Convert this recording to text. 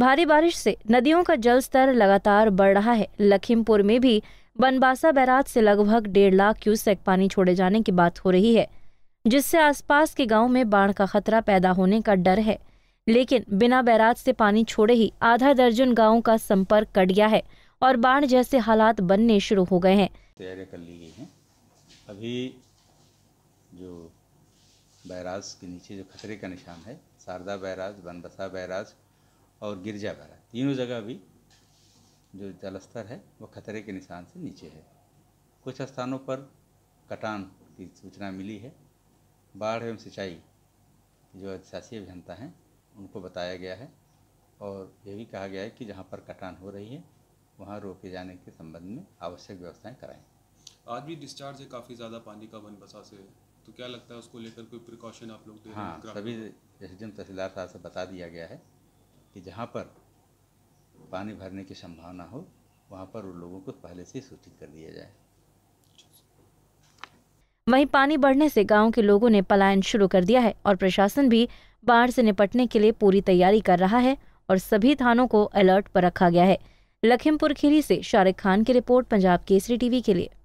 भारी बारिश से नदियों का जल स्तर लगातार बढ़ रहा है लखीमपुर में भी बनबासा बैराज से लगभग डेढ़ लाख क्यूसेक पानी छोड़े जाने की बात हो रही है जिससे आसपास के गांव में बाढ़ का खतरा पैदा होने का डर है लेकिन बिना बैराज से पानी छोड़े ही आधा दर्जन गाँव का संपर्क कट गया है और बाढ़ जैसे हालात बनने शुरू हो गए हैं तैयारी कर ली गई है अभी जो बैराज के नीचे जो खतरे का निशान है शारदा बैराज बनबसा बैराज और गिरजाघर है तीनों जगह भी जो जलस्तर है वो खतरे के निशान से नीचे है कुछ स्थानों पर कटान की सूचना मिली है बाढ़ एवं सिंचाई जो अधिशासी अभियंता हैं उनको बताया गया है और यह भी कहा गया है कि जहाँ पर कटान हो रही है वहाँ रोके जाने के संबंध में आवश्यक व्यवस्थाएं कराएं आज भी डिस्चार्ज है काफ़ी ज़्यादा पानी का वन बसा से तो क्या लगता है उसको लेकर कोई प्रिकॉशन आप लोग दे हाँ सभी रेसिडेंट तहसीलदार साहब से बता दिया गया है कि जहाँ पर पानी भरने की संभावना हो वहाँ पर उन लोगों को पहले से सूचित कर दिया जाए वहीं पानी बढ़ने से गांव के लोगों ने पलायन शुरू कर दिया है और प्रशासन भी बाढ़ से निपटने के लिए पूरी तैयारी कर रहा है और सभी थानों को अलर्ट पर रखा गया है लखीमपुर खीरी से शारिक खान की रिपोर्ट पंजाब केसरी टीवी के लिए